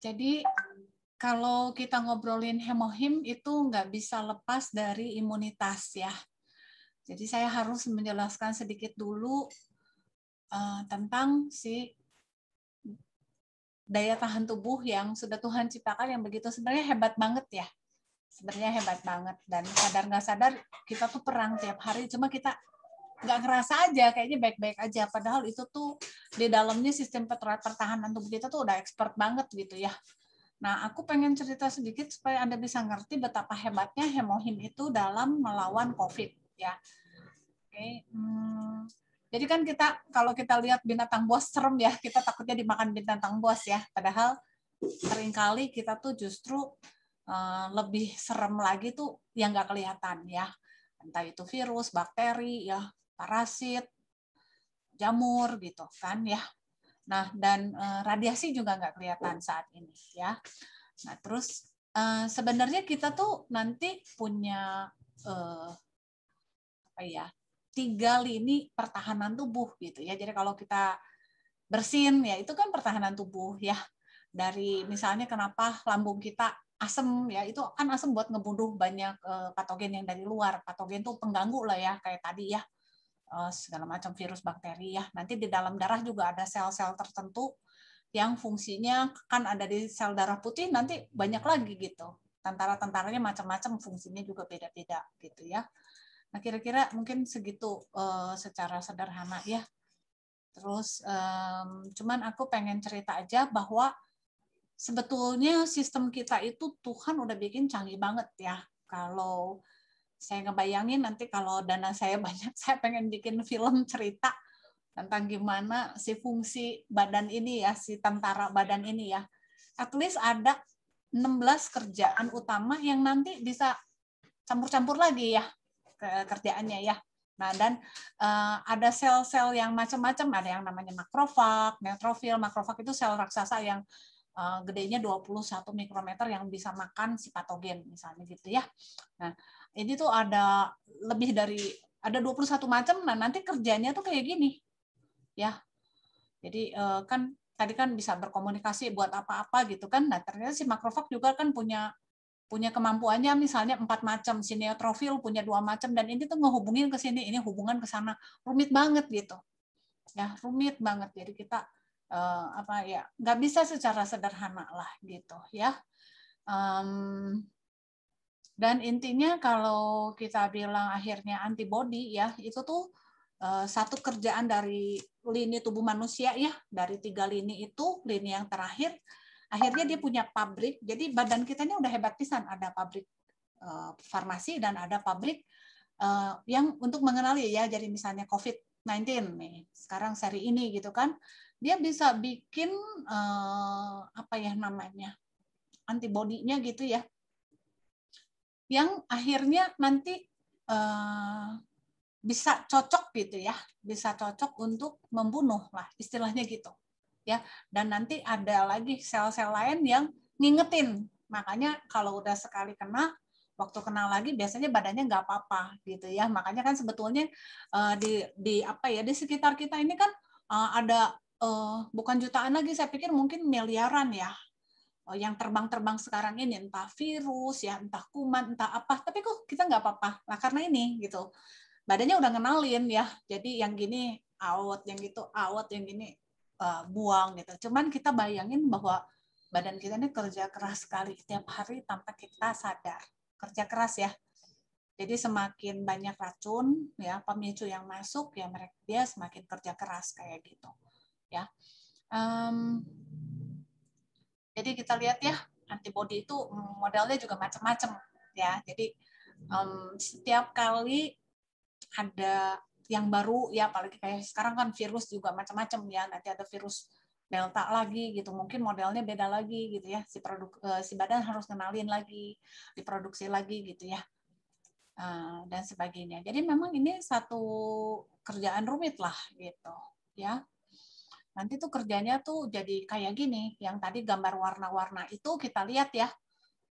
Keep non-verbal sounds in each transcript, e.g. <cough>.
Jadi kalau kita ngobrolin hemohim itu nggak bisa lepas dari imunitas ya. Jadi saya harus menjelaskan sedikit dulu uh, tentang si daya tahan tubuh yang sudah Tuhan ciptakan yang begitu sebenarnya hebat banget ya. Sebenarnya hebat banget dan sadar nggak sadar kita tuh perang tiap hari cuma kita nggak ngerasa aja kayaknya baik-baik aja padahal itu tuh di dalamnya sistem pertahanan tubuh kita tuh udah expert banget gitu ya nah aku pengen cerita sedikit supaya anda bisa ngerti betapa hebatnya hemohim itu dalam melawan covid ya oke okay. hmm. jadi kan kita kalau kita lihat binatang buas serem ya kita takutnya dimakan binatang buas ya padahal seringkali kita tuh justru uh, lebih serem lagi tuh yang nggak kelihatan ya entah itu virus, bakteri, ya parasit, jamur gitu kan ya. Nah, dan uh, radiasi juga nggak kelihatan saat ini ya. Nah, terus uh, sebenarnya kita tuh nanti punya uh, apa ya? tiga lini pertahanan tubuh gitu ya. Jadi kalau kita bersin ya itu kan pertahanan tubuh ya. Dari misalnya kenapa lambung kita asem ya itu kan asem buat ngebunuh banyak patogen yang dari luar. Patogen tuh pengganggu lah ya kayak tadi ya Eh, segala macam virus bakteri ya. Nanti di dalam darah juga ada sel-sel tertentu yang fungsinya kan ada di sel darah putih nanti banyak lagi gitu. Tentara-tentaranya macam-macam fungsinya juga beda-beda gitu ya. Nah, kira-kira mungkin segitu uh, secara sederhana ya. Terus um, cuman aku pengen cerita aja bahwa sebetulnya sistem kita itu Tuhan udah bikin canggih banget ya. Kalau saya ngebayangin nanti kalau dana saya <laughs> banyak, saya pengen bikin film cerita tentang gimana si fungsi badan ini ya, si tentara badan ini ya. At least ada 16 kerjaan utama yang nanti bisa campur-campur lagi ya kerjaannya ya. Nah, dan uh, ada sel-sel yang macam-macam, ada yang namanya makrofag, neutrofil. Makrofag itu sel raksasa yang uh, gedenya 21 mikrometer yang bisa makan si patogen misalnya gitu ya. Nah, ini tuh ada lebih dari ada 21 macam nah nanti kerjanya tuh kayak gini ya jadi eh, kan tadi kan bisa berkomunikasi buat apa-apa gitu kan nah ternyata si makrofag juga kan punya punya kemampuannya misalnya empat macam sineotrofil punya dua macam dan ini tuh ngehubungin ke sini ini hubungan ke sana rumit banget gitu ya rumit banget jadi kita eh, apa ya nggak bisa secara sederhana lah gitu ya mmm, dan intinya kalau kita bilang akhirnya antibody ya, itu tuh eh, satu kerjaan dari lini tubuh manusia ya, dari tiga lini itu, lini yang terakhir, akhirnya dia punya pabrik. Jadi badan kita ini udah hebat pisan, ada pabrik eh, farmasi dan ada pabrik eh, yang untuk mengenali ya, jadi misalnya COVID-19 nih, sekarang seri ini gitu kan, dia bisa bikin apa ya namanya, antibodinya gitu ya, yang akhirnya nanti uh, bisa cocok gitu ya, bisa cocok untuk membunuh lah istilahnya gitu. Ya, dan nanti ada lagi sel-sel lain yang ngingetin. Makanya kalau udah sekali kena waktu kenal lagi biasanya badannya nggak apa-apa gitu ya makanya kan sebetulnya uh, di di apa ya di sekitar kita ini kan uh, ada uh, bukan jutaan lagi saya pikir mungkin miliaran ya Eh, yang terbang-terbang sekarang ini entah virus ya entah kuman entah apa tapi kok kita nggak apa-apa nah karena ini gitu badannya udah kenalin ya jadi yang gini out yang gitu out yang gini uh, buang gitu cuman kita bayangin bahwa badan kita ini kerja keras sekali setiap hari tanpa kita sadar kerja keras ya jadi semakin banyak racun ya pemicu yang masuk ya mereka dia semakin kerja keras kayak gitu ya um, jadi kita lihat ya antibody itu modelnya juga macam-macam ya. Jadi um, setiap kali ada yang baru ya apalagi kayak sekarang kan virus juga macam-macam ya. Nanti ada virus delta lagi gitu mungkin modelnya beda lagi gitu ya si produk uh, si badan harus kenalin lagi diproduksi lagi gitu ya uh, dan sebagainya jadi memang ini satu kerjaan rumit lah gitu ya nanti tuh kerjanya tuh jadi kayak gini yang tadi gambar warna-warna itu kita lihat ya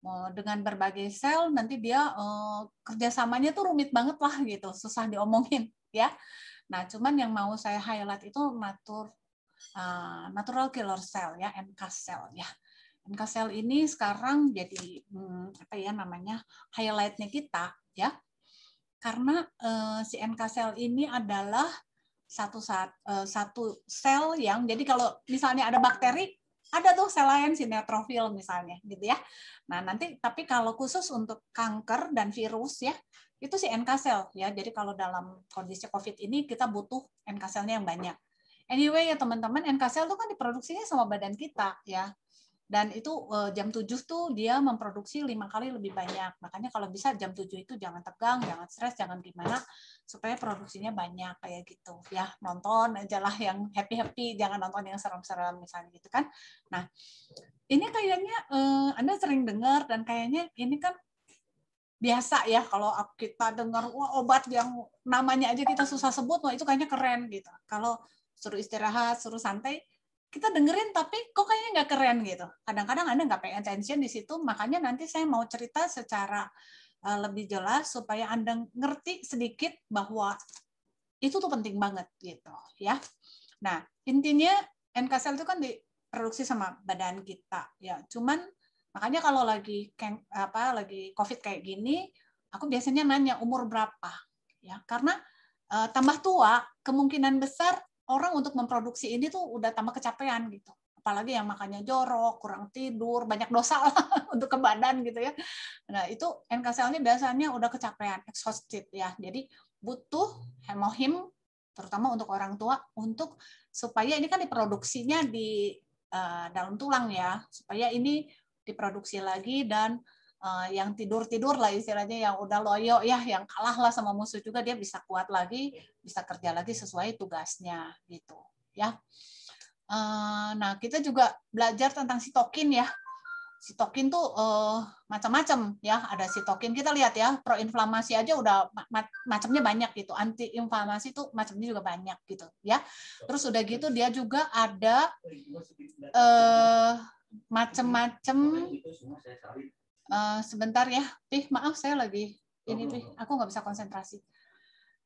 oh, dengan berbagai sel nanti dia eh, kerjasamanya tuh rumit banget lah gitu susah diomongin ya nah cuman yang mau saya highlight itu natur uh, eh, natural killer cell ya NK cell ya NK cell ini sekarang jadi hmm, apa ya namanya highlightnya kita ya karena uh, si NK cell ini adalah satu saat eh, satu sel yang jadi kalau misalnya ada bakteri ada tuh sel lain neutrofil misalnya gitu ya. Nah, nanti tapi kalau khusus untuk kanker dan virus ya, itu si NK cell ya. Jadi kalau dalam kondisi Covid ini kita butuh NK cellnya yang banyak. Anyway ya teman-teman, NK cell itu kan diproduksinya sama badan kita ya dan itu eh, jam 7 tuh dia memproduksi lima kali lebih banyak. Makanya kalau bisa jam 7 itu jangan tegang, jangan stres, jangan gimana supaya produksinya banyak kayak gitu. Ya, nonton aja lah yang happy-happy, jangan nonton yang serem-serem misalnya gitu kan. Nah, ini kayaknya eh, Anda sering dengar dan kayaknya ini kan biasa ya kalau kita dengar wah obat yang namanya aja kita susah sebut wah itu kayaknya keren gitu. Kalau suruh istirahat, suruh santai kita dengerin tapi kok kayaknya nggak keren gitu. Kadang-kadang Anda nggak pay attention di situ, makanya nanti saya mau cerita secara eh, lebih jelas supaya Anda ngerti sedikit bahwa itu tuh penting banget gitu ya. Nah, intinya cell itu kan diproduksi sama badan kita ya. Cuman makanya kalau lagi apa lagi Covid kayak gini, aku biasanya nanya umur berapa ya. Karena uh, tambah tua kemungkinan besar orang untuk memproduksi ini tuh udah tambah kecapean gitu apalagi yang makannya jorok, kurang tidur, banyak dosa lah <laughs> untuk ke badan gitu ya. Nah, itu nk ini biasanya udah kecapean, exhausted ya. Jadi butuh hemohim terutama untuk orang tua untuk supaya ini kan diproduksinya di uh, dalam tulang ya, supaya ini diproduksi lagi dan uh, yang tidur-tidur lah istilahnya yang udah loyo ya, yang kalah lah sama musuh juga dia bisa kuat lagi bisa kerja lagi sesuai tugasnya gitu ya. Eh, nah kita juga belajar tentang sitokin ya. Sitokin tuh uh, macam-macam ya. Ada sitokin kita lihat ya proinflamasi aja udah macamnya banyak gitu. Antiinflamasi tuh macamnya juga banyak gitu ya. Terus udah gitu dia juga ada uh, eh, macam-macam. uh, sebentar ya, Pih maaf saya lagi ini Pih aku nggak bisa konsentrasi.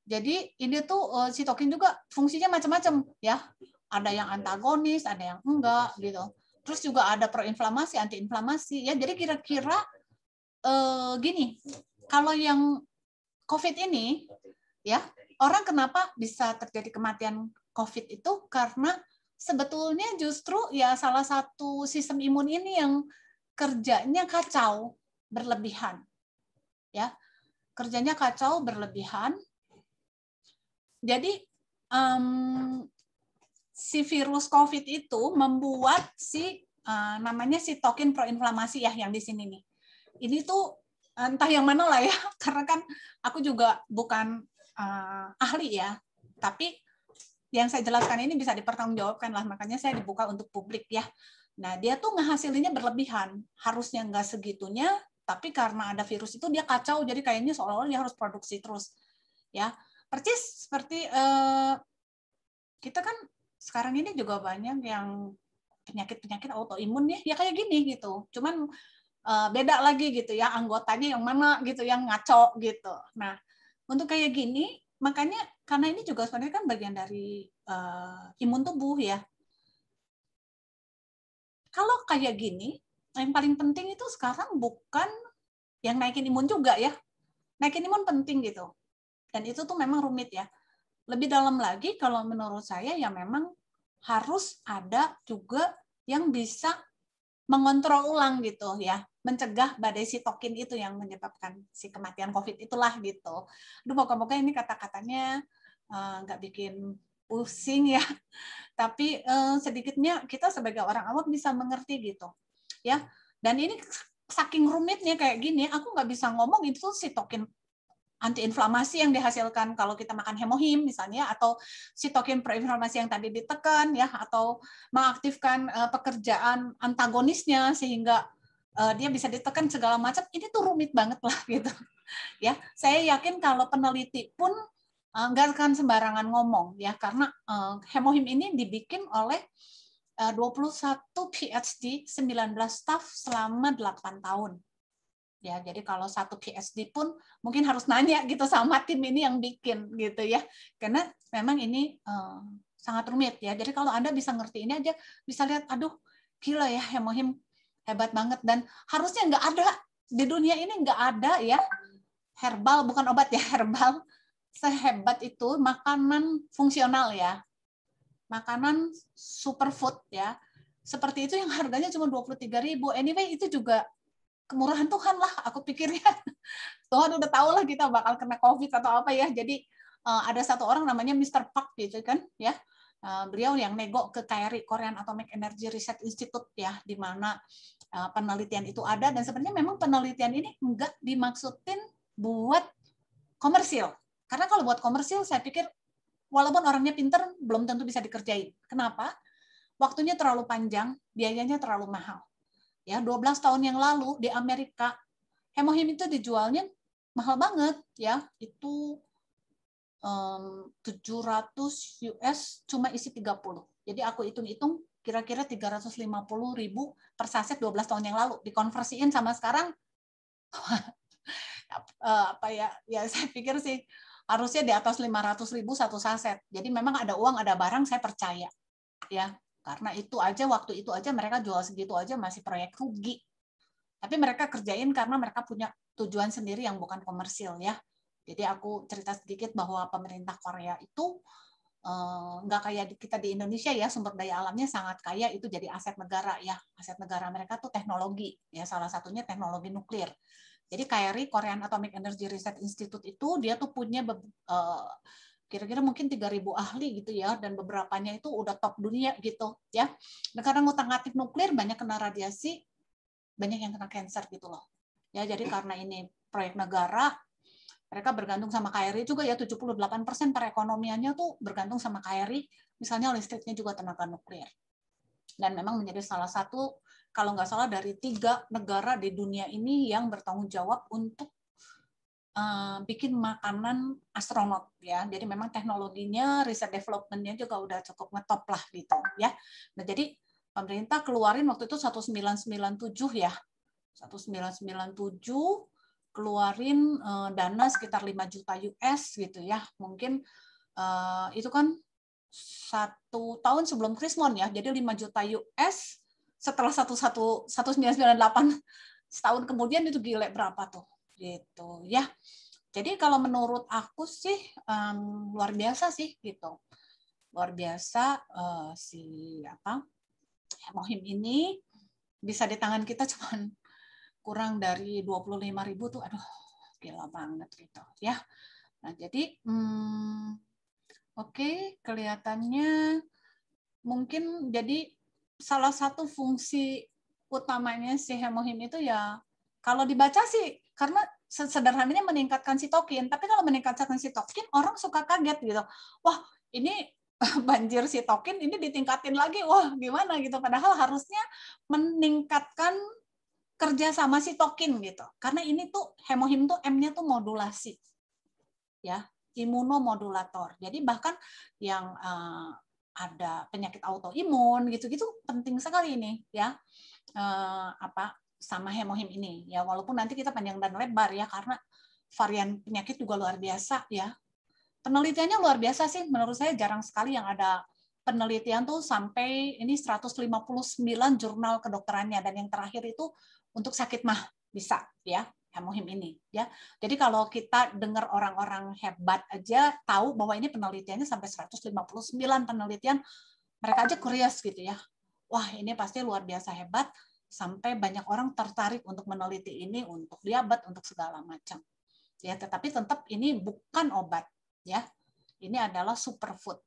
Jadi ini tuh eh, sitokin juga fungsinya macam-macam ya. Ada yang iya. antagonis, ada yang enggak iya, iya. gitu. Terus juga ada proinflamasi, antiinflamasi ya. Jadi kira-kira eh, gini, kalau yang COVID ini ya, orang kenapa bisa terjadi kematian COVID itu karena sebetulnya justru ya salah satu sistem imun ini yang kerjanya kacau berlebihan. Ya, kerjanya kacau berlebihan jadi um, si virus COVID itu membuat si uh, namanya si token proinflamasi ya yang di sini nih. Ini tuh entah yang mana lah ya, <laughs> karena kan aku juga bukan uh, ahli ya, tapi yang saya jelaskan ini bisa dipertanggungjawabkan lah, makanya saya dibuka untuk publik ya. Nah, dia tuh ngehasilinnya berlebihan. Harusnya nggak segitunya, tapi karena ada virus itu dia kacau, jadi kayaknya seolah-olah dia harus produksi terus. Ya, persis seperti uh, kita kan sekarang ini juga banyak yang penyakit-penyakit autoimun ya, ya kayak gini gitu. Cuman uh, beda lagi gitu ya anggotanya yang mana gitu, yang ngaco gitu. Nah, untuk kayak gini makanya karena ini juga sebenarnya kan bagian dari uh, imun tubuh ya. Kalau kayak gini, yang paling penting itu sekarang bukan yang naikin imun juga ya. Naikin imun penting gitu. Dan itu tuh memang rumit ya. Lebih dalam lagi kalau menurut saya ya memang harus ada juga yang bisa mengontrol ulang gitu ya mencegah badai sitokin itu yang menyebabkan si kematian COVID itulah gitu. Aduh, pokok-pokoknya ini kata-katanya eh, nggak uh, bikin pusing ya, <laughs> tapi uh, sedikitnya kita sebagai orang awam bisa mengerti gitu, ya. Dan ini saking rumitnya kayak gini, aku nggak bisa ngomong itu sitokin antiinflamasi yang dihasilkan kalau kita makan hemohim misalnya atau sitokin proinflamasi yang tadi ditekan ya atau mengaktifkan uh, pekerjaan antagonisnya sehingga uh, dia bisa ditekan segala macam ini tuh rumit banget lah <laughs> gitu ya saya yakin kalau peneliti pun uh, nggak akan sembarangan ngomong ya karena uh, hemohim ini dibikin oleh uh, 21 PhD 19 staff selama 8 tahun ya jadi kalau satu PSD pun mungkin harus nanya gitu sama tim ini yang bikin gitu ya karena memang ini uh, sangat rumit ya jadi kalau anda bisa ngerti ini aja bisa lihat aduh gila ya yang mohim hebat banget dan harusnya nggak ada di dunia ini nggak ada ya herbal bukan obat ya <laughs> herbal sehebat itu makanan fungsional ya makanan superfood ya seperti itu yang harganya cuma 23.000 anyway itu juga kemurahan Tuhan lah aku pikirnya <laughs> Tuhan udah tahu lah kita bakal kena covid atau apa ya jadi eh, ada satu orang namanya Mr. Park gitu kan ya eh, beliau yang nego ke KRI Korean Atomic Energy Research Institute ya di mana eh, penelitian itu ada dan sebenarnya memang penelitian ini enggak dimaksudin buat komersil karena kalau buat komersil saya pikir walaupun orangnya pinter belum tentu bisa dikerjain kenapa waktunya terlalu panjang biayanya terlalu mahal ya 12 tahun yang lalu di Amerika hemohim itu dijualnya mahal banget ya itu um, 700 US cuma isi 30 jadi aku hitung-hitung kira-kira 350 ribu per saset 12 tahun yang lalu dikonversiin sama sekarang <laughs> eh, apa ya ya saya pikir sih harusnya di atas 500 ribu satu saset jadi memang ada uang ada barang saya percaya ya karena itu aja waktu itu aja mereka jual segitu aja masih proyek rugi. Tapi mereka kerjain karena mereka punya tujuan sendiri yang bukan komersil ya. Jadi aku cerita sedikit bahwa pemerintah Korea itu eh, nggak uh, kayak kita di Indonesia ya sumber daya alamnya sangat kaya itu jadi aset negara ya aset negara mereka tuh teknologi ya salah satunya teknologi nuklir jadi KRI Korean Atomic Energy Research Institute itu dia tuh punya uh, kira-kira mungkin 3.000 ahli gitu ya dan beberapa nya itu udah top dunia gitu ya. Nah karena ngutang aktif nuklir banyak kena radiasi, banyak yang kena cancer gitu loh. Ya jadi karena ini proyek negara, mereka bergantung sama KRI juga ya 78% perekonomiannya tuh bergantung sama KRI, misalnya listriknya juga tenaga nuklir. Dan memang menjadi salah satu kalau nggak salah dari tiga negara di dunia ini yang bertanggung jawab untuk Eh, bikin makanan astronot ya. Jadi memang teknologinya, riset developmentnya juga udah cukup ngetop lah gitu ya. Nah jadi pemerintah keluarin waktu itu 1997 ya. 1997 keluarin uh, dana sekitar 5 juta US gitu ya. Mungkin uh, itu kan satu tahun sebelum Krismon ya. Jadi 5 juta US setelah 1998 setahun kemudian itu gile berapa tuh? gitu ya jadi kalau menurut aku sih um, luar biasa sih gitu luar biasa uh, si apa mohim ini bisa di tangan kita <laughs> cuman kurang dari 25 ribu tuh aduh gila banget gitu ya nah jadi hmm, oke okay, kelihatannya mungkin jadi salah satu fungsi utamanya si hemohim itu ya kalau dibaca sih karena sederhananya meningkatkan sitokin, tapi kalau meningkatkan sitokin orang suka kaget gitu. Wah, ini <laughs> banjir sitokin ini ditingkatin lagi. Wah, gimana gitu. Padahal harusnya meningkatkan kerja sama sitokin gitu. Karena ini tuh hemohim tuh M-nya tuh modulasi. Ya, imunomodulator. Jadi bahkan yang uh, ada penyakit autoimun gitu-gitu penting sekali ini ya. Uh, apa sama hemohim ini ya walaupun nanti kita panjang dan lebar ya karena varian penyakit juga luar biasa ya penelitiannya luar biasa sih menurut saya jarang sekali yang ada penelitian tuh sampai ini 159 jurnal kedokterannya dan yang terakhir itu untuk sakit mah bisa ya hemohim ini ya. Jadi kalau kita dengar orang-orang hebat aja tahu bahwa ini penelitiannya sampai 159 penelitian mereka aja curious gitu ya. Wah, ini pasti luar biasa hebat sampai banyak orang tertarik untuk meneliti ini untuk diabet untuk segala macam ya tetapi tetap ini bukan obat ya ini adalah superfood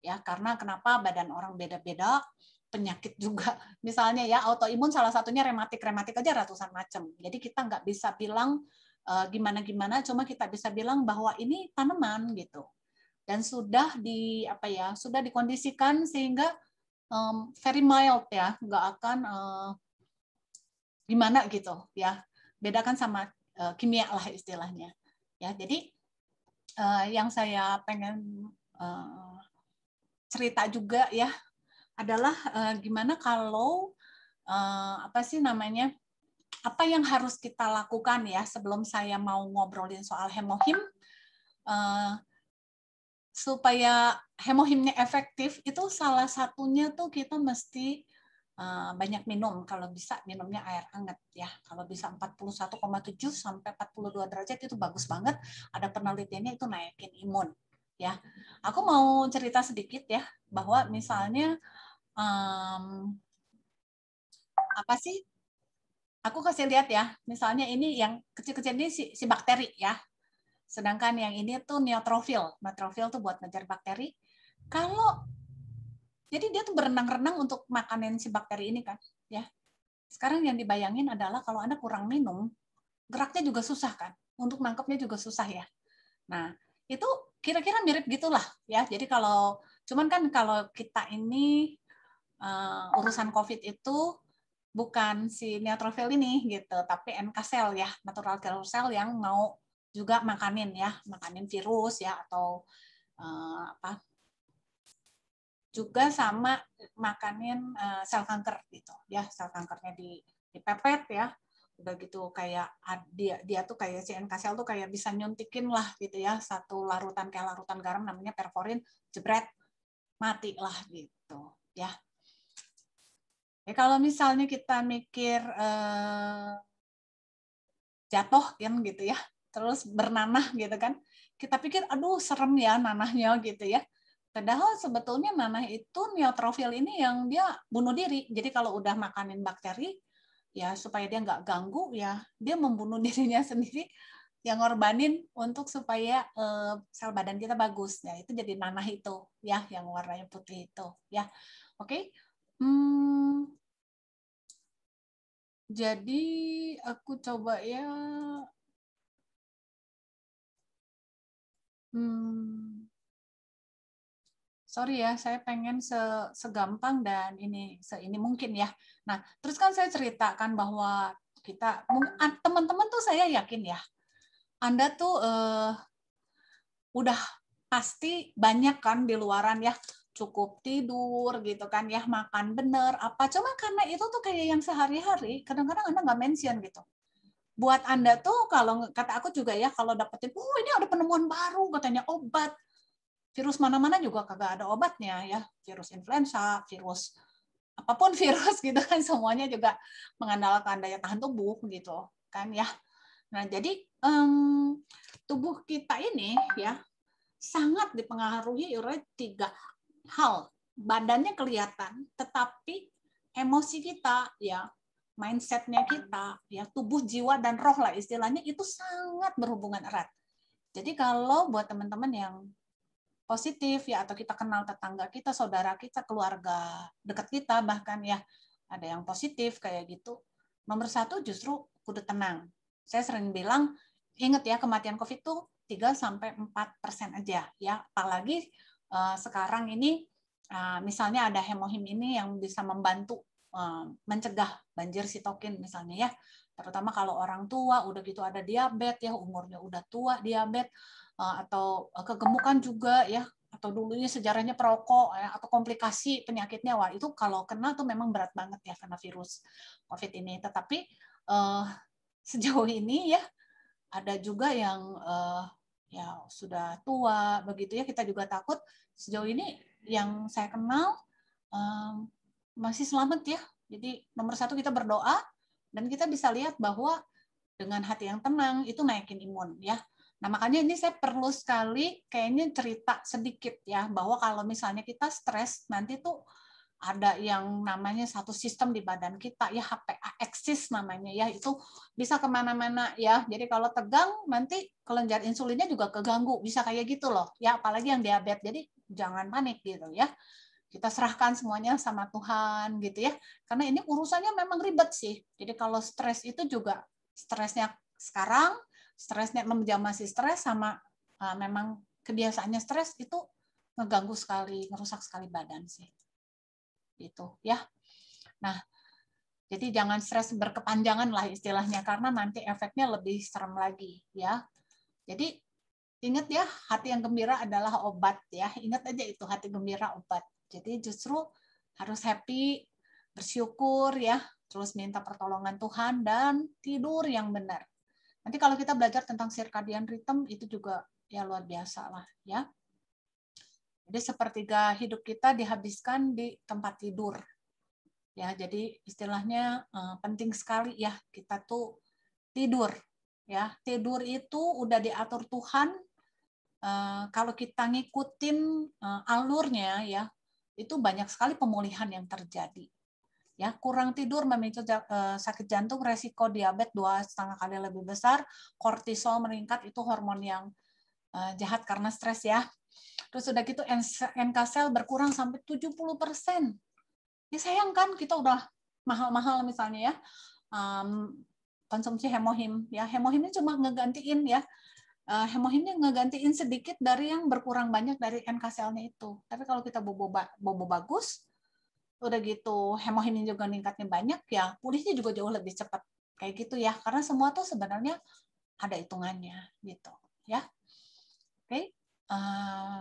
ya karena kenapa badan orang beda-beda penyakit juga <laughs> misalnya ya autoimun salah satunya rematik rematik aja ratusan macam jadi kita nggak bisa bilang eh, gimana-gimana cuma kita bisa bilang bahwa ini tanaman gitu dan sudah di apa ya sudah dikondisikan sehingga um, very mild ya, nggak akan uh, gimana gitu ya. Bedakan sama uh, kimia lah istilahnya. Ya, jadi uh, yang saya pengen uh, cerita juga ya adalah uh, gimana kalau uh, apa sih namanya? apa yang harus kita lakukan ya sebelum saya mau ngobrolin soal hemohim uh, supaya hemohimnya efektif itu salah satunya tuh kita mesti uh, banyak minum kalau bisa minumnya air hangat ya kalau bisa 41,7 sampai 42 derajat itu bagus banget ada penelitiannya itu naikin imun ya aku mau cerita sedikit ya bahwa misalnya um, apa sih aku kasih lihat ya misalnya ini yang kecil-kecil ini si, si bakteri ya Sedangkan yang ini tuh neutrofil. Neutrofil tuh buat ngejar bakteri. Kalau jadi dia tuh berenang-renang untuk makanan si bakteri ini kan, ya. Sekarang yang dibayangin adalah kalau Anda kurang minum, geraknya juga susah kan. Untuk nangkepnya juga susah ya. Nah, itu kira-kira mirip gitulah ya. Jadi kalau cuman kan kalau kita ini uh, urusan COVID itu bukan si neutrofil ini gitu, tapi NK cell ya, natural killer cell yang mau juga makanin ya, makanin virus ya atau eh, apa juga sama makanin uh, sel kanker gitu ya, sel kankernya di dipepet ya. Udah gitu kayak dia dia tuh kayak si NK sel tuh kayak bisa nyuntikin lah gitu ya, satu larutan kayak larutan garam namanya perforin jebret mati lah gitu ya. Ya, kalau misalnya kita mikir eh, jatuh kan gitu ya terus bernanah gitu kan. Kita pikir aduh serem ya nanahnya gitu ya. Padahal sebetulnya nanah itu neotrofil ini yang dia bunuh diri. Jadi kalau udah makanin bakteri, ya supaya dia nggak ganggu ya dia membunuh <laughs> dirinya sendiri yang ngorbanin untuk supaya uh, sel badan kita bagus ya itu jadi nanah itu ya yang warnanya putih itu ya oke okay. hmm, jadi aku coba ya Hmm. Sorry ya, saya pengen se segampang dan ini se ini mungkin ya. Nah, terus kan saya ceritakan bahwa kita teman-teman tuh saya yakin ya, Anda tuh uh, udah pasti banyak kan di luaran ya cukup tidur gitu kan ya makan bener apa cuma karena itu tuh kayak yang sehari-hari kadang-kadang anda nggak mention gitu buat Anda tuh kalau kata aku juga ya kalau dapetin oh ini ada penemuan baru katanya obat virus mana-mana juga kagak ada obatnya ya virus influenza virus apapun <laughs> virus gitu kan semuanya juga mengandalkan daya tahan tubuh gitu kan ya nah jadi um, tubuh kita ini ya sangat dipengaruhi oleh tiga hal badannya kelihatan tetapi emosi kita ya mindsetnya kita, ya tubuh, jiwa, dan roh lah istilahnya itu sangat berhubungan erat. Jadi kalau buat teman-teman yang positif ya atau kita kenal tetangga kita, saudara kita, keluarga dekat kita bahkan ya ada yang positif kayak gitu. Nomor satu justru kudu tenang. Saya sering bilang inget ya kematian COVID itu 3 sampai 4 persen aja ya. Apalagi uh, sekarang ini uh, misalnya ada hemohim ini yang bisa membantu Eh, mencegah banjir sitokin misalnya ya terutama kalau orang tua udah gitu ada diabetes ya umurnya udah tua diabetes eh, atau kegemukan juga ya atau dulunya sejarahnya perokok ya, atau komplikasi penyakitnya wah itu kalau kena tuh memang berat banget ya karena virus covid ini tetapi uh, sejauh ini ya ada juga yang uh, ya sudah tua begitu ya kita juga takut sejauh ini yang saya kenal um, masih selamat ya. Jadi nomor satu kita berdoa dan kita bisa lihat bahwa dengan hati yang tenang itu naikin imun ya. Nah makanya ini saya perlu sekali kayaknya cerita sedikit ya bahwa kalau misalnya kita stres nanti tuh ada yang namanya satu sistem di badan kita ya HPA eksis namanya ya itu bisa kemana-mana ya jadi kalau tegang nanti kelenjar insulinnya juga keganggu bisa kayak gitu loh ya apalagi yang diabetes jadi jangan panik gitu ya kita serahkan semuanya sama Tuhan gitu ya. Karena ini urusannya memang ribet sih. Jadi kalau stres itu juga stresnya sekarang, stresnya memang masih stres sama uh, memang kebiasaannya stres itu mengganggu sekali, merusak sekali badan sih. itu ya. Nah, jadi jangan stres berkepanjangan lah istilahnya karena nanti efeknya lebih serem lagi ya. Jadi ingat ya, hati yang gembira adalah obat ya. Ingat aja itu hati gembira obat jadi justru harus happy, bersyukur ya, terus minta pertolongan Tuhan dan tidur yang benar. Nanti kalau kita belajar tentang circadian rhythm itu juga ya luar biasa lah ya. Jadi sepertiga hidup kita dihabiskan di tempat tidur. Ya, jadi istilahnya eh, penting sekali ya kita tuh tidur ya. Tidur itu udah diatur Tuhan eh, kalau kita ngikutin eh, alurnya ya itu banyak sekali pemulihan yang terjadi. Ya, kurang tidur memicu eh, sakit jantung, resiko diabetes dua setengah kali lebih besar, kortisol meningkat itu hormon yang eh, jahat karena stres ya. Terus sudah gitu NK sel berkurang sampai 70%. Ya sayang kan kita udah mahal-mahal misalnya ya. Mmm, konsumsi hemohim ya hemohimnya cuma ngegantiin ya Eh, hemohimnya ngegantiin sedikit dari yang berkurang banyak dari NK selnya itu. Tapi kalau kita bobo, bobo bagus, udah gitu hemohimnya juga meningkatnya banyak, ya pulihnya juga jauh lebih cepat. Kayak gitu ya, karena semua tuh sebenarnya ada hitungannya gitu ya. Oke, okay. uh, eh,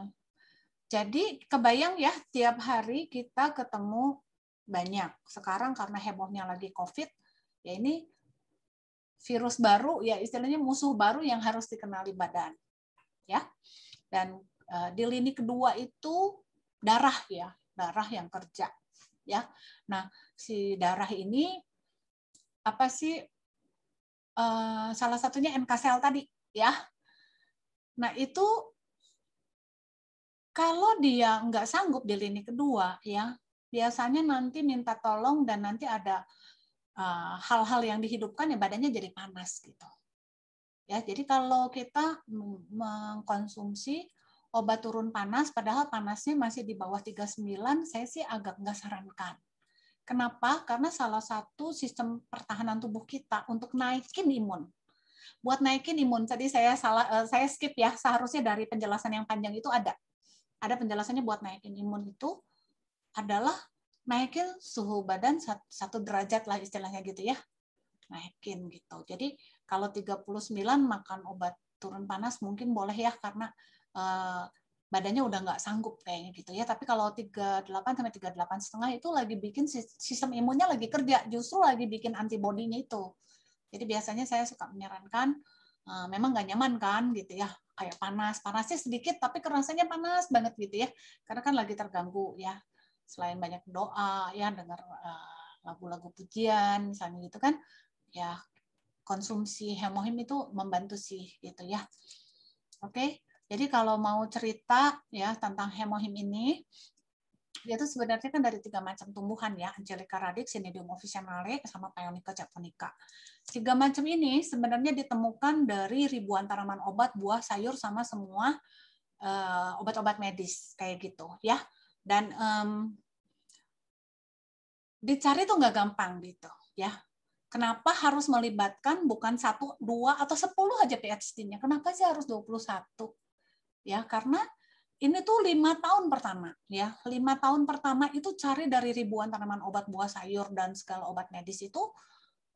jadi kebayang ya tiap hari kita ketemu banyak. Sekarang karena hebohnya lagi COVID, ya ini virus baru ya istilahnya musuh baru yang harus dikenali badan ya dan uh, di lini kedua itu darah ya darah yang kerja ya nah si darah ini apa sih uh, salah satunya NK sel tadi ya nah itu kalau dia nggak sanggup di lini kedua ya biasanya nanti minta tolong dan nanti ada Eh, hal-hal yang dihidupkan ya badannya jadi panas gitu. Ya, jadi kalau kita mengkonsumsi obat turun panas padahal panasnya masih di bawah 39, saya sih agak nggak sarankan. Kenapa? Karena salah satu sistem pertahanan tubuh kita untuk naikin imun. Buat naikin imun, tadi saya salah eh, saya skip ya, seharusnya dari penjelasan yang panjang itu ada. Ada penjelasannya buat naikin imun itu adalah naikin suhu badan satu derajat lah istilahnya gitu ya naikin gitu jadi kalau 39 makan obat turun panas mungkin boleh ya karena eh, badannya udah nggak sanggup kayaknya gitu ya tapi kalau 38 sampai 38 setengah itu lagi bikin sistem imunnya lagi kerja justru lagi bikin antibodinya itu jadi biasanya saya suka menyarankan eh, memang nggak nyaman kan gitu ya kayak panas panasnya sedikit tapi kerasanya panas banget gitu ya karena kan lagi terganggu ya selain banyak doa ya dengar eh, lagu-lagu pujian misalnya gitu kan ya konsumsi hemohim itu membantu sih gitu ya oke jadi kalau mau cerita ya tentang hemohim ini dia itu sebenarnya kan dari tiga macam tumbuhan ya, Angelica radix, Sinidium officinale, sama Pionica japonica. Tiga macam ini sebenarnya ditemukan dari ribuan tanaman obat, buah, sayur, sama semua obat eh, obat-obat medis kayak gitu ya dan um, dicari tuh nggak gampang gitu ya kenapa harus melibatkan bukan satu dua atau sepuluh aja PhD-nya kenapa sih harus 21 ya karena ini tuh lima tahun pertama ya lima tahun pertama itu cari dari ribuan tanaman obat buah sayur dan segala obat medis itu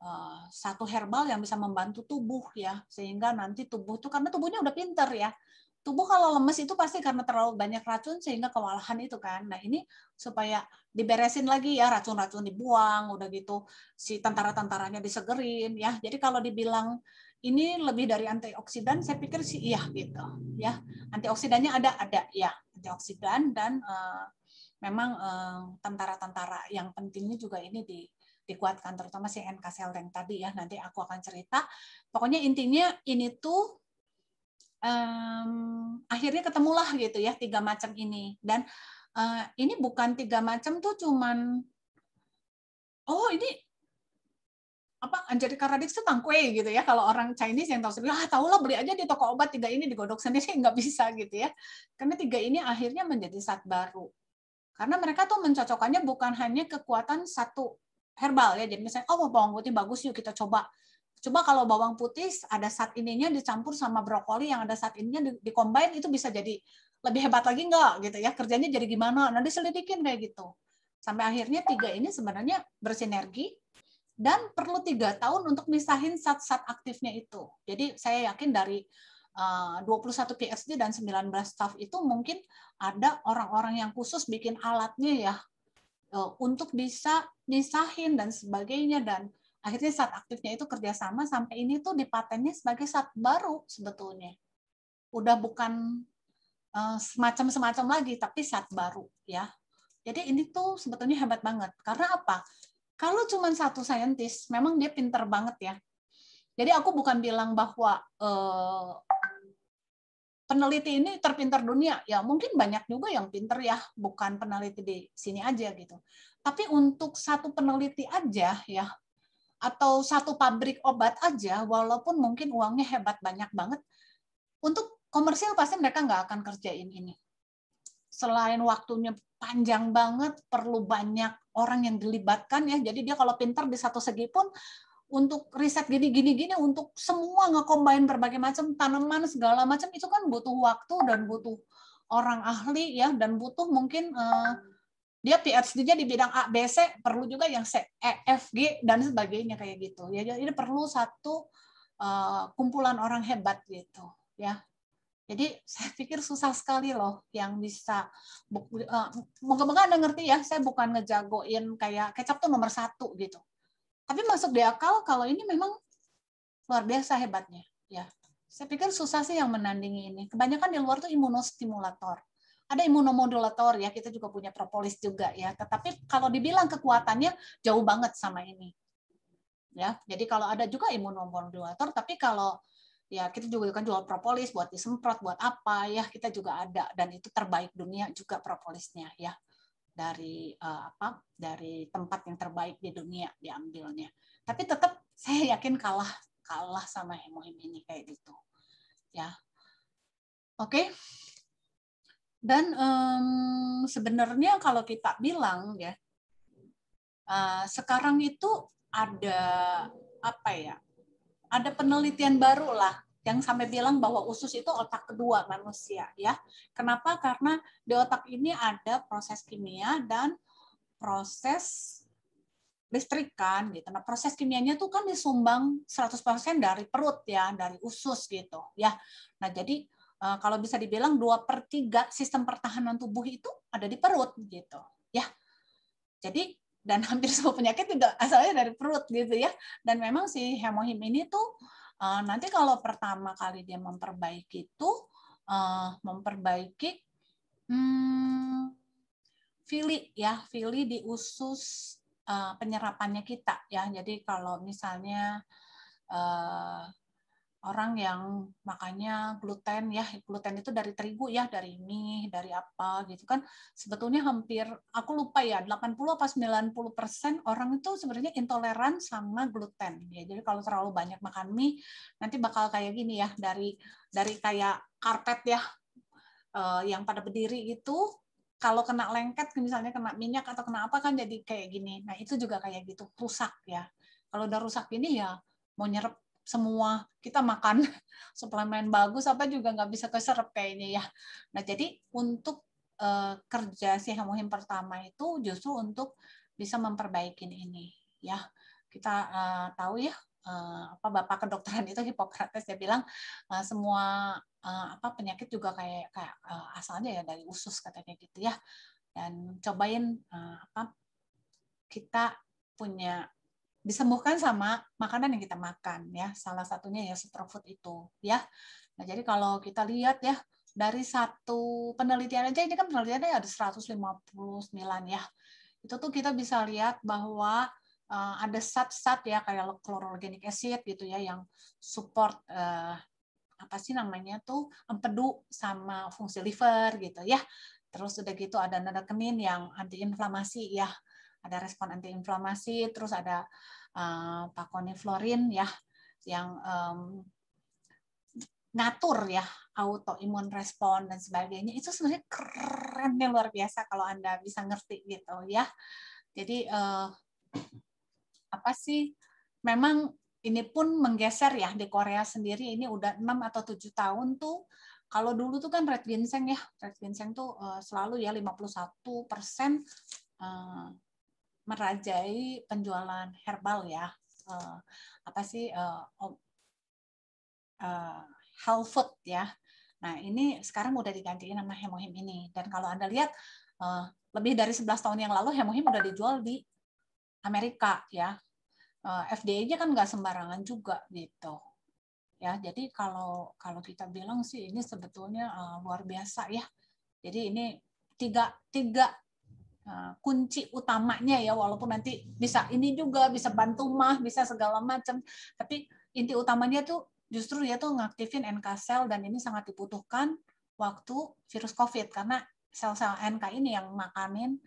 uh, satu herbal yang bisa membantu tubuh ya sehingga nanti tubuh tuh karena tubuhnya udah pinter ya tubuh kalau lemes itu pasti karena terlalu banyak racun sehingga kewalahan itu kan. Nah ini supaya diberesin lagi ya racun-racun dibuang, udah gitu si tentara-tentaranya disegerin ya. Jadi kalau dibilang ini lebih dari antioksidan, saya pikir sih iya gitu ya. Antioksidannya ada ada ya antioksidan dan uh, memang eh, tentara-tentara yang pentingnya juga ini di dikuatkan terutama si NK cell yang tadi ya nanti aku akan cerita pokoknya intinya ini tuh um, akhirnya ketemulah gitu ya tiga macam ini dan uh, ini bukan tiga macam tuh cuman oh ini apa Angelika karadik itu tangkwe gitu ya kalau orang Chinese yang tahu sendiri ah tahu lah beli aja di toko obat tiga ini digodok sendiri <laughs> nggak bisa gitu ya karena tiga ini akhirnya menjadi sat baru karena mereka tuh mencocokkannya bukan hanya kekuatan satu herbal ya jadi misalnya oh bawang putih bagus yuk kita coba Coba kalau bawang putih ada saat ininya dicampur sama brokoli yang ada saat ininya dikombin, itu bisa jadi lebih hebat lagi enggak gitu ya kerjanya jadi gimana nanti selidikin kayak gitu sampai akhirnya tiga ini sebenarnya bersinergi dan perlu tiga tahun untuk misahin sat-sat aktifnya itu jadi saya yakin dari 21 eh, PSD dan 19 staff itu mungkin ada orang-orang yang khusus bikin alatnya ya eh, untuk bisa misahin dan sebagainya dan akhirnya saat aktifnya itu kerjasama sampai ini tuh dipatennya sebagai saat baru sebetulnya udah bukan eh, semacam-semacam lagi tapi saat baru ya jadi ini tuh sebetulnya hebat banget karena apa kalau cuma satu saintis memang dia pinter banget ya jadi aku bukan bilang bahwa uh, peneliti ini terpinter dunia ya mungkin banyak juga yang pinter ya bukan peneliti di sini aja gitu tapi untuk satu peneliti aja ya atau satu pabrik obat aja, walaupun mungkin uangnya hebat banyak banget, untuk komersil pasti mereka nggak akan kerjain ini. Selain waktunya panjang banget, perlu banyak orang yang dilibatkan ya. Jadi dia kalau pintar di satu segi pun untuk riset gini-gini-gini untuk semua ngekombain berbagai macam tanaman segala macam itu kan butuh waktu dan butuh orang ahli ya dan butuh mungkin uh, dia PhD-nya di bidang A, B, C, perlu juga yang C, E, F, G, dan sebagainya kayak gitu. Ya, jadi perlu satu uh, kumpulan orang hebat gitu, ya. Jadi saya pikir susah sekali loh yang bisa, uh, moga-moga Anda ngerti ya, saya bukan ngejagoin kayak kecap tuh nomor satu gitu. Tapi masuk di akal kalau ini memang luar biasa hebatnya, ya. Saya pikir susah sih yang menandingi ini. Kebanyakan di luar tuh imunostimulator ada imunomodulator ya, kita juga punya propolis juga ya. Tetapi kalau dibilang kekuatannya jauh banget sama ini. Ya, jadi kalau ada juga imunomodulator, tapi kalau ya kita juga kan jual propolis buat disemprot buat apa ya, kita juga ada dan itu terbaik dunia juga propolisnya ya. Dari uh, apa? Dari tempat yang terbaik di dunia diambilnya. Tapi tetap saya yakin kalah kalah sama hemohim ini kayak gitu. Ya. Oke. Dan um, sebenarnya kalau kita bilang ya, uh, sekarang itu ada apa ya? Ada penelitian baru lah yang sampai bilang bahwa usus itu otak kedua manusia ya. Kenapa? Karena di otak ini ada proses kimia dan proses listrikan gitu. Nah, proses kimianya tuh kan disumbang 100% dari perut ya, dari usus gitu ya. Nah, jadi Eh, kalau bisa dibilang dua per tiga sistem pertahanan tubuh itu ada di perut gitu ya jadi dan <laughs> hampir semua penyakit juga asalnya dari perut gitu ya dan memang si hemohim ini tuh eh, nanti kalau pertama kali dia memperbaiki itu eh, memperbaiki hmm, fili ya fili di usus penyerapannya kita ya jadi kalau misalnya orang yang makanya gluten ya gluten itu dari terigu ya dari mie dari apa gitu kan sebetulnya hampir aku lupa ya 80 apa 90 persen orang itu sebenarnya intoleran sama gluten ya jadi kalau terlalu banyak makan mie nanti bakal kayak gini ya dari dari kayak karpet ya eh, yang pada berdiri itu kalau kena lengket misalnya kena minyak atau kena apa kan jadi kayak gini nah itu juga kayak gitu rusak ya kalau udah rusak ini ya mau nyerep semua kita makan <laughs> suplemen bagus apa juga nggak bisa keserap kayaknya ya. Nah jadi untuk uh, kerja sih yang pertama itu justru untuk bisa memperbaiki ini ya. Kita uh, tahu ya uh, apa bapak kedokteran itu <laughs> hipokrates dia bilang uh, semua uh, apa penyakit juga kayak kayak uh, asalnya ya dari usus katanya gitu ya. Dan cobain uh, apa kita punya disembuhkan sama makanan yang kita makan ya salah satunya ya superfood itu ya nah jadi kalau kita lihat ya dari satu penelitian aja ini kan penelitiannya ada 159 ya itu tuh kita bisa lihat bahwa uh, ada sat-sat ya kayak klorogenik acid gitu ya yang support uh, apa sih namanya tuh empedu sama fungsi liver gitu ya terus udah gitu ada nodakenin yang antiinflamasi ya ada respon antiinflamasi, terus ada uh, pakoniflorin ya yang um, ngatur ya autoimun respon dan sebagainya itu sebenarnya kerennya luar biasa kalau anda bisa ngerti gitu ya jadi uh, apa sih memang ini pun menggeser ya di Korea sendiri ini udah 6 atau 7 tahun tuh kalau dulu tuh kan red ginseng ya red ginseng tuh eh, selalu ya 51 persen merajai penjualan herbal ya uh, apa sih uh, uh, health food ya nah ini sekarang udah digantiin nama hemohim ini dan kalau anda lihat uh, lebih dari 11 tahun yang lalu hemohim udah dijual di Amerika ya uh, FDA-nya kan nggak sembarangan juga gitu ya jadi kalau kalau kita bilang sih ini sebetulnya uh, luar biasa ya jadi ini tiga tiga Nah, kunci utamanya ya walaupun nanti bisa ini juga bisa bantu mah bisa segala macam tapi inti utamanya tuh justru dia tuh ngaktifin NK cell dan ini sangat dibutuhkan waktu virus COVID karena sel-sel NK ini yang makanin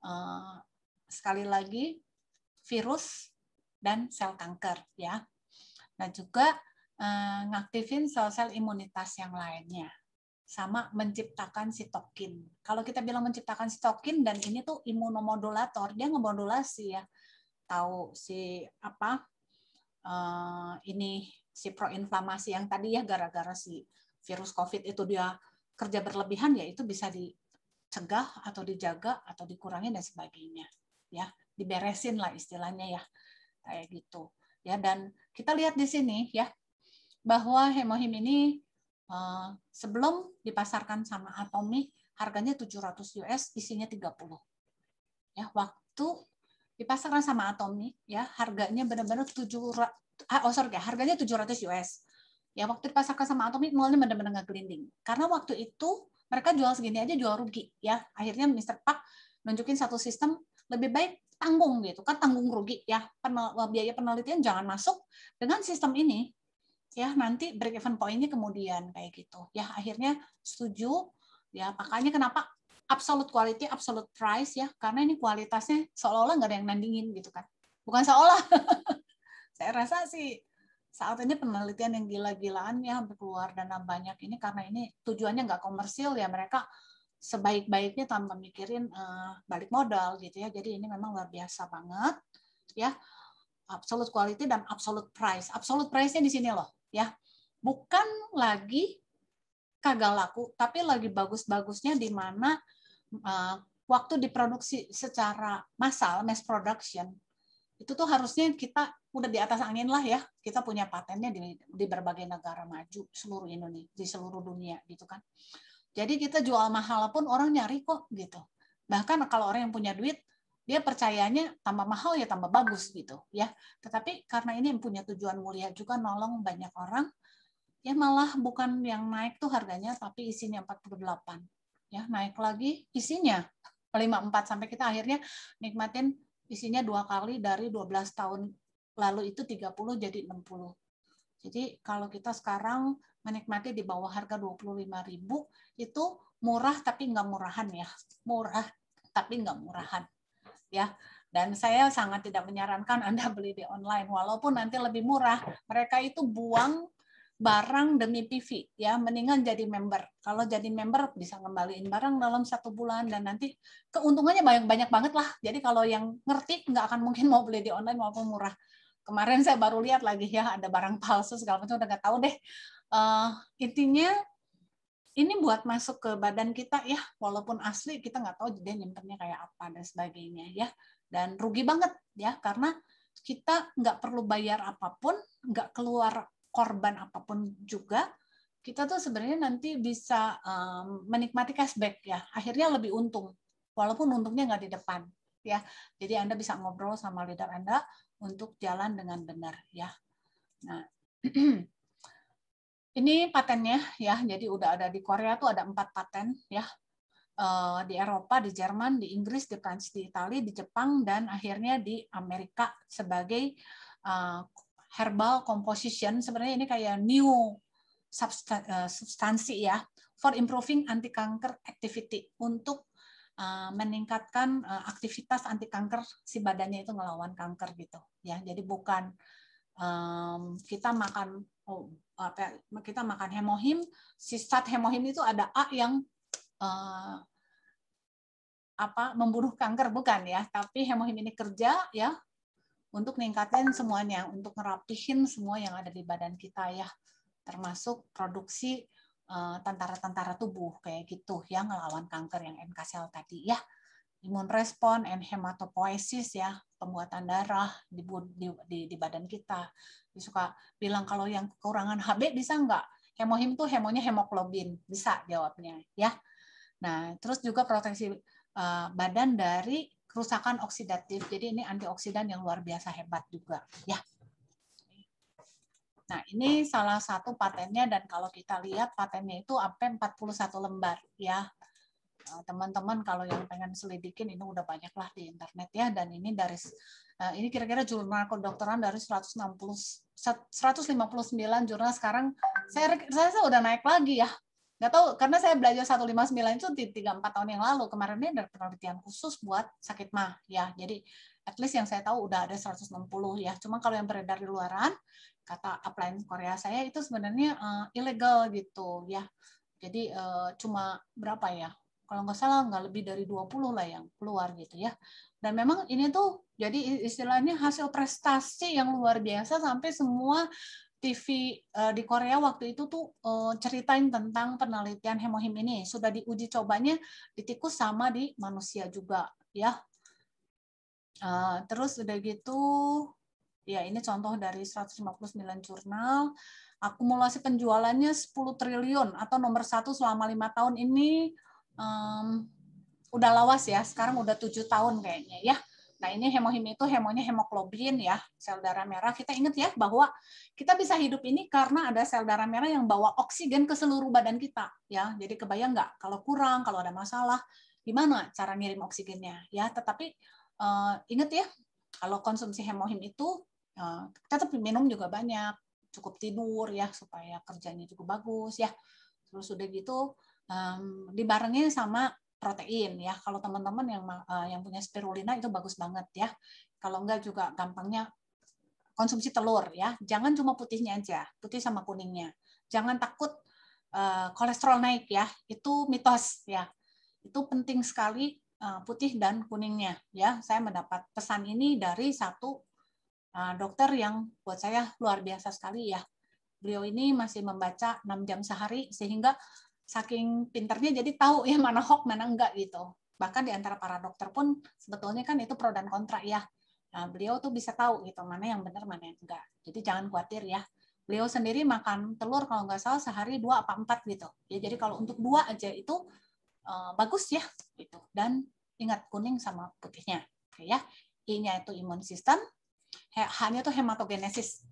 eh, sekali lagi virus dan sel kanker ya. Nah juga eh, ngaktifin sel-sel imunitas yang lainnya sama menciptakan sitokin. Kalau kita bilang menciptakan sitokin dan ini tuh imunomodulator, dia ngemodulasi ya. Tahu si apa? Uh, ini si proinflamasi yang tadi ya gara-gara si virus COVID itu dia kerja berlebihan ya itu bisa dicegah atau dijaga atau dikurangi dan sebagainya ya diberesin lah istilahnya ya kayak gitu ya dan kita lihat di sini ya bahwa hemohim ini Eh, sebelum dipasarkan sama Atomi harganya 700 US isinya 30 ya waktu dipasarkan sama Atomi ya harganya benar-benar 700 ah, oh sorry harganya 700 US ya waktu dipasarkan sama Atomi nolnya benar-benar nggak grinding. karena waktu itu mereka jual segini aja jual rugi ya akhirnya Mr. Pak nunjukin satu sistem lebih baik tanggung gitu kan tanggung rugi ya eh, biaya penelitian jangan masuk dengan sistem ini ya nanti break even pointnya kemudian kayak gitu ya akhirnya setuju ya makanya kenapa absolute quality absolute price ya karena ini kualitasnya seolah-olah nggak ada yang nandingin gitu kan bukan seolah <laughs> saya rasa sih saat ini penelitian yang gila-gilaan ya hampir keluar dana banyak ini karena ini tujuannya nggak komersil ya mereka sebaik-baiknya tanpa mikirin uh, balik modal gitu ya jadi ini memang luar biasa banget ya absolute quality dan absolute price absolute price-nya di sini loh ya bukan lagi kagak laku tapi lagi bagus-bagusnya di mana uh, waktu diproduksi secara massal mass production itu tuh harusnya kita udah di atas angin lah ya kita punya patennya di, di berbagai negara maju seluruh Indonesia di seluruh dunia gitu kan jadi kita jual mahal pun orang nyari kok gitu bahkan kalau orang yang punya duit dia percayanya tambah mahal ya tambah bagus gitu ya tetapi karena ini punya tujuan mulia juga nolong banyak orang ya malah bukan yang naik tuh harganya tapi isinya 48 ya naik lagi isinya 54 sampai kita akhirnya nikmatin isinya dua kali dari 12 tahun lalu itu 30 jadi 60 jadi kalau kita sekarang menikmati di bawah harga 25.000 itu murah tapi nggak murahan ya murah tapi nggak murahan ya dan saya sangat tidak menyarankan <laughs> Anda beli di online walaupun nanti lebih murah mereka itu buang barang demi PV ya mendingan jadi member kalau jadi member bisa ngembaliin barang dalam satu bulan dan nanti keuntungannya banyak banyak banget lah jadi kalau yang ngerti nggak akan mungkin mau beli di online maupun murah kemarin saya baru lihat lagi ya ada barang palsu segala macam udah nggak tahu deh uh, intinya ini buat masuk ke badan kita ya walaupun asli kita nggak tahu jadi nyimpennya kayak apa dan sebagainya ya dan rugi banget ya karena kita nggak perlu bayar apapun nggak keluar korban apapun juga kita tuh sebenarnya nanti bisa um, menikmati cashback ya akhirnya lebih untung walaupun untungnya nggak di depan ya jadi anda bisa ngobrol sama leader anda untuk jalan dengan benar ya nah <clears throat> Ini patennya ya, jadi udah ada di Korea tuh ada empat paten ya, eh, di Eropa, di Jerman, di Inggris, di Prancis, di Italia, di Jepang, dan akhirnya di Amerika sebagai eh, herbal composition. Sebenarnya ini kayak new eh, substansi ya for improving anti kanker activity untuk meningkatkan aktivitas anti kanker si badannya itu ngelawan kanker gitu ya. Jadi bukan kita makan oh, apa kita makan hemohim sisa hemohim itu ada A yang uh, apa membunuh kanker bukan ya tapi hemohim ini kerja ya untuk meningkatkan semuanya untuk ngerapihin semua yang ada di badan kita ya termasuk produksi eh, tentara-tentara uh, tubuh kayak gitu yang ngelawan kanker yang NK cell tadi ya imun respon and hematopoiesis ya pembuatan darah di, di, di, di badan kita. Dia suka bilang kalau yang kekurangan HB bisa nggak? Hemohim tuh hemonya hemoglobin bisa jawabnya ya. Nah terus juga proteksi uh, badan dari kerusakan oksidatif. Jadi ini antioksidan yang luar biasa hebat juga ya. Nah, ini salah satu patennya dan kalau kita lihat patennya itu sampai 41 lembar ya Eh, teman-teman kalau yang pengen selidikin ini udah banyak lah di internet ya dan ini dari eh, ini kira-kira jurnal kedokteran dari 160 159 jurnal sekarang saya saya udah naik lagi ya nggak tahu karena saya belajar 159 itu di 3 4 tahun yang lalu kemarin ini dari penelitian khusus buat sakit mah ya jadi at least yang saya tahu udah ada 160 ya cuma kalau yang beredar di luaran kata upline Korea saya itu sebenarnya uh, eh, ilegal gitu ya jadi uh, cuma berapa ya kalau nggak salah nggak lebih dari 20 lah yang keluar gitu ya. Dan memang ini tuh jadi istilahnya hasil prestasi yang luar biasa sampai semua TV eh, di Korea waktu itu tuh eh, ceritain tentang penelitian hemohim ini sudah diuji cobanya di tikus sama di manusia juga ya. Eh, terus udah gitu ya ini contoh dari 159 jurnal akumulasi penjualannya 10 triliun atau nomor satu selama lima tahun ini um, udah lawas ya sekarang udah tujuh tahun kayaknya ya nah ini hemohim itu hemonya hemoglobin ya sel darah merah kita ingat ya bahwa kita bisa hidup ini karena ada sel darah merah yang bawa oksigen ke seluruh badan kita ya jadi kebayang nggak kalau kurang kalau ada masalah gimana cara ngirim oksigennya ya tetapi uh, ingat ya kalau konsumsi hemohim itu uh, tetap minum juga banyak cukup tidur ya supaya kerjanya cukup bagus ya terus sudah gitu um, dibarengin sama protein ya. Kalau teman-teman yang uh, yang punya spirulina itu bagus banget ya. Kalau enggak juga gampangnya konsumsi telur ya. Jangan cuma putihnya aja, putih sama kuningnya. Jangan takut uh, kolesterol naik ya. Itu mitos ya. Itu penting sekali eh, putih dan kuningnya ya. Saya mendapat pesan ini dari satu dokter yang buat saya luar biasa sekali ya. Beliau ini masih membaca 6 jam sehari sehingga saking pinternya jadi tahu ya mana hoax mana enggak gitu bahkan di antara para dokter pun sebetulnya kan itu pro dan kontra ya nah, beliau tuh bisa tahu gitu mana yang benar mana yang enggak jadi jangan khawatir ya beliau sendiri makan telur kalau nggak salah sehari dua apa empat gitu ya jadi kalau untuk dua aja itu uh, bagus ya gitu dan ingat kuning sama putihnya oke ya I-nya itu imun sistem H-nya itu hematogenesis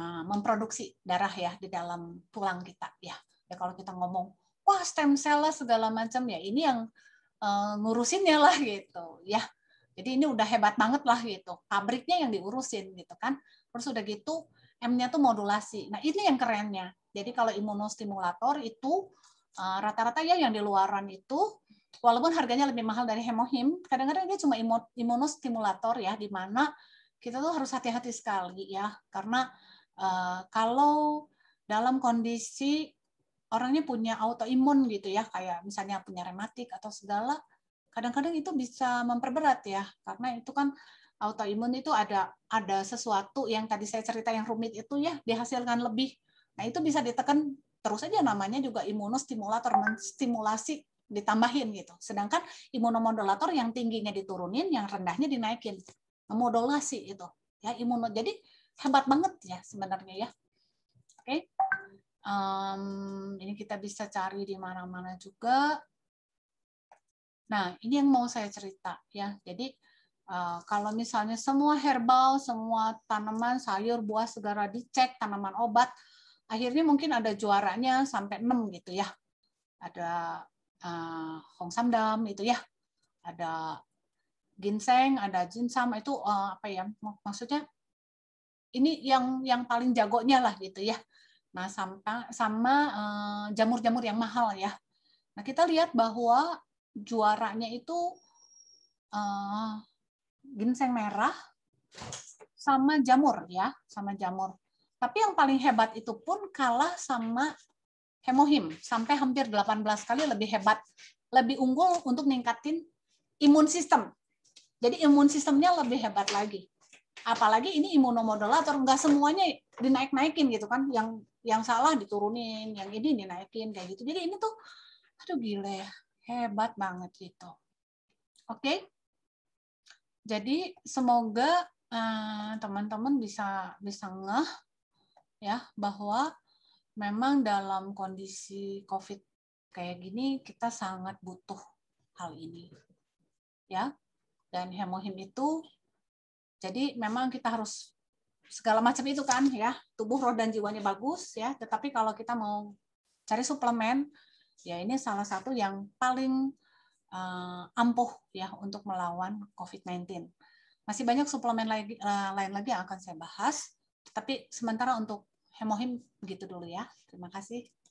nah, memproduksi darah ya di dalam tulang kita ya ya kalau kita ngomong wah stem cell lah segala macam ya ini yang uh, ngurusinnya lah gitu ya jadi ini udah hebat banget lah gitu pabriknya yang diurusin gitu kan terus udah gitu M-nya tuh modulasi nah ini yang kerennya jadi kalau imunostimulator itu rata eh, rata-rata ya yang di luaran itu walaupun harganya lebih mahal dari hemohim, kadang-kadang dia cuma imunostimulator ya, di mana kita tuh harus hati-hati sekali ya, karena uh, kalau dalam kondisi orangnya punya autoimun gitu ya, kayak misalnya punya rematik atau segala, kadang-kadang itu bisa memperberat ya, karena itu kan autoimun itu ada ada sesuatu yang tadi saya cerita yang rumit itu ya dihasilkan lebih. Nah, itu bisa ditekan terus aja namanya juga imunostimulator menstimulasi ditambahin gitu. Sedangkan imunomodulator yang tingginya diturunin, yang rendahnya dinaikin. Modulasi itu. Ya, imuno. Jadi hebat banget ya sebenarnya ya. Oke. Okay. Um, ini kita bisa cari di mana-mana juga. Nah, ini yang mau saya cerita ya. Jadi uh, kalau misalnya semua herbal, semua tanaman, sayur, buah, segera dicek, tanaman obat, akhirnya mungkin ada juaranya sampai 6 gitu ya. Ada uh, Hong Samdam itu ya. Ada ginseng, ada ginsam itu uh, apa ya? Maksudnya ini yang yang paling jagonya lah gitu ya. Nah, sama, sama eh, jamur-jamur yang mahal ya. Nah, kita lihat bahwa juaranya itu uh, ginseng merah sama jamur ya, sama jamur. Tapi yang paling hebat itu pun kalah sama hemohim sampai hampir 18 kali lebih hebat, lebih unggul untuk ningkatin imun sistem. Jadi imun sistemnya lebih hebat lagi. Apalagi ini imunomodulator, enggak semuanya dinaik-naikin gitu kan yang yang salah diturunin yang ini dinaikin kayak gitu jadi ini tuh aduh gile ya hebat banget gitu oke jadi semoga eh, teman-teman uh, bisa bisa ngeh ya bahwa memang dalam kondisi covid kayak gini kita sangat butuh hal ini ya dan hemohim itu jadi memang kita harus segala macam itu kan ya tubuh roh dan jiwanya bagus ya tetapi kalau kita mau cari suplemen ya ini salah satu yang paling uh, ampuh ya untuk melawan COVID-19 masih banyak suplemen lagi, uh, lain lagi yang akan saya bahas tapi sementara untuk hemohim begitu dulu ya terima kasih